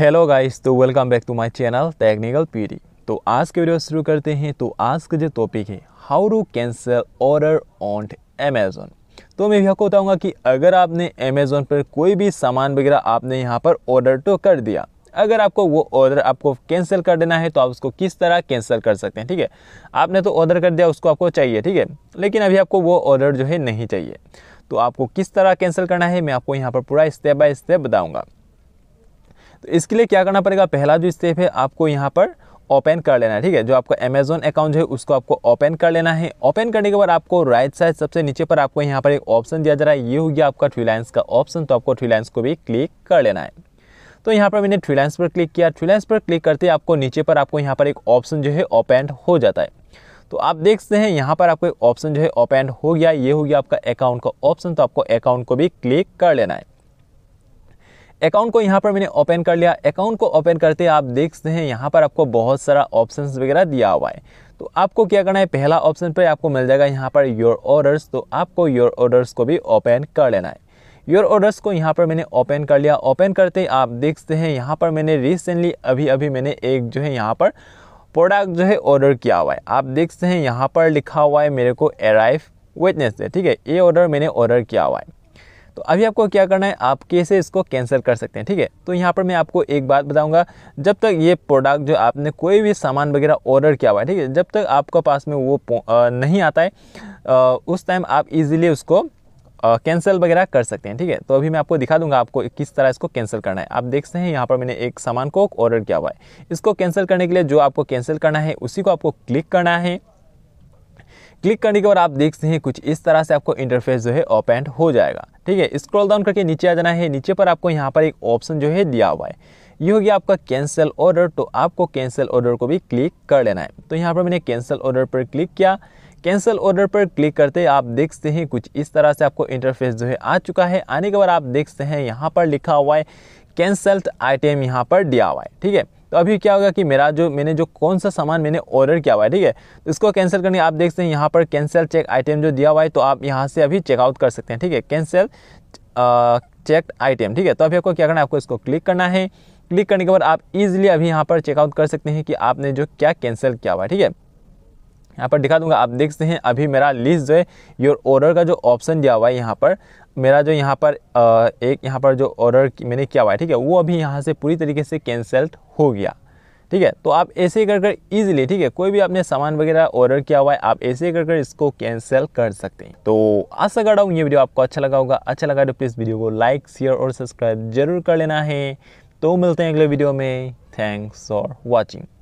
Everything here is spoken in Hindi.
हेलो गाइस तो welcome back to my channel technical PD तो आज के वीडियो शुरू करते हैं तो आज का जो टॉपिक है how to cancel order on Amazon तो मैं भी आपको बताऊंगा कि अगर आपने अमेजोन पर कोई भी सामान वगैरह आपने यहाँ पर ऑर्डर तो कर दिया अगर आपको वो ऑर्डर आपको कैंसिल कर देना है तो आप उसको किस तरह कैंसिल कर सकते हैं ठीक है आपने तो ऑर्डर कर दिया उसको आपको चाहिए ठीक है लेकिन अभी आपको वो ऑर्डर जो है नहीं चाहिए तो आपको किस तरह कैंसिल करना है मैं आपको यहाँ पर पूरा स्टेप बाय स्टेप बताऊँगा तो इसके लिए क्या करना पड़ेगा पहला जो स्टेप है आपको यहाँ पर ओपन कर लेना है ठीक है जो आपका अमेजोन अकाउंट है उसको आपको ओपन कर लेना है ओपन करने के बाद आपको राइट साइड सबसे नीचे पर आपको यहाँ पर एक ऑप्शन दिया जा रहा है ये हो गया आपका ट्रीलाइंस का ऑप्शन तो आपको ट्रीलाइंस को भी क्लिक कर लेना है तो यहाँ पर मैंने ट्रीलाइंस पर क्लिक किया ट्रीलाइंस पर क्लिक करते आपको नीचे पर आपको यहाँ पर एक ऑप्शन जो है ओपन हो जाता है तो आप देखते हैं यहाँ पर आपको एक ऑप्शन जो है ओपन हो गया ये हो गया आपका अकाउंट का ऑप्शन तो आपको अकाउंट को भी क्लिक कर लेना है अकाउंट को यहाँ पर मैंने ओपन कर लिया अकाउंट को ओपन करते आप देखते हैं यहाँ पर आपको बहुत सारा ऑप्शन वगैरह दिया हुआ है तो आपको क्या करना है पहला ऑप्शन पर आपको मिल जाएगा यहाँ पर योर ऑर्डर्स तो आपको योर ऑर्डर्स को भी ओपन कर लेना है योर ऑर्डर्स को यहाँ पर मैंने ओपन कर लिया ओपन करते ही आप देखते हैं यहाँ पर मैंने रिसेंटली अभी अभी मैंने एक जो है यहाँ पर प्रोडक्ट जो है ऑर्डर किया हुआ है आप देखते हैं यहाँ पर लिखा हुआ है मेरे को अराइव वेटनेस डे ठीक है ये ऑर्डर मैंने ऑर्डर किया हुआ है तो अभी आपको क्या करना है आप कैसे इसको कैंसिल कर सकते हैं ठीक है तो यहाँ पर मैं आपको एक बात बताऊँगा जब तक ये प्रोडक्ट जो आपने कोई भी सामान वगैरह ऑर्डर किया हुआ है ठीक है जब तक आपके पास में वो नहीं आता है उस टाइम आप ईज़िली उसको कैंसिल वगैरह कर सकते हैं ठीक है तो अभी मैं आपको दिखा दूंगा आपको किस तरह इसको कैंसिल करना है आप देखते हैं यहाँ पर मैंने एक सामान को ऑर्डर किया हुआ है इसको कैंसिल करने के लिए जो आपको कैंसिल करना है उसी को आपको क्लिक करना है क्लिक करने के बाद आप देख सकते हैं कुछ इस तरह से आपको इंटरफेस जो है ओपन हो जाएगा ठीक है स्क्रॉल डाउन करके नीचे आ जाना है नीचे पर आपको यहाँ पर एक ऑप्शन जो है दिया हुआ है ये हो गया आपका कैंसिल ऑर्डर तो आपको कैंसिल ऑर्डर को भी क्लिक कर लेना है तो यहाँ पर मैंने कैंसिल ऑर्डर पर क्लिक किया कैंसिल ऑर्डर पर क्लिक करते आप देखते हैं कुछ इस तरह से आपको इंटरफेस जो है आ चुका है आने के बाद आप देखते हैं यहाँ पर लिखा हुआ है कैंसल्ड आइटम यहाँ पर दिया हुआ है ठीक है तो अभी क्या होगा कि मेरा जो मैंने जो कौन सा सामान मैंने ऑर्डर किया हुआ है ठीक है तो इसको कैंसिल करने आप देख सकते हैं यहाँ पर कैंसिल चेक आइटम जो दिया हुआ है तो आप यहाँ से अभी चेकआउट कर सकते हैं ठीक है कैंसिल चेक आइटम ठीक है तो अभी आपको क्या करना है आपको इसको क्लिक करना है क्लिक करने के बाद आप इजिली अभी यहाँ पर चेकआउट कर सकते हैं कि आपने जो क्या कैंसिल किया हुआ है ठीक है यहाँ पर दिखा दूंगा आप देखते हैं अभी मेरा लिस्ट जो है योर ऑर्डर का जो ऑप्शन दिया हुआ है यहाँ पर मेरा जो यहाँ पर एक यहाँ पर जो ऑर्डर मैंने किया हुआ है ठीक है वो अभी यहाँ से पूरी तरीके से कैंसल्ड हो गया ठीक है तो आप ऐसे कर कर ईजिली ठीक है कोई भी आपने सामान वगैरह ऑर्डर किया हुआ है आप ऐसे कर कर इसको कैंसिल कर सकते हैं तो आशा कर रहा हूँ ये वीडियो आपको अच्छा लगा होगा अच्छा लगा तो प्लीज़ वीडियो को लाइक शेयर और सब्सक्राइब जरूर कर लेना है तो मिलते हैं अगले वीडियो में थैंक्स फॉर वॉचिंग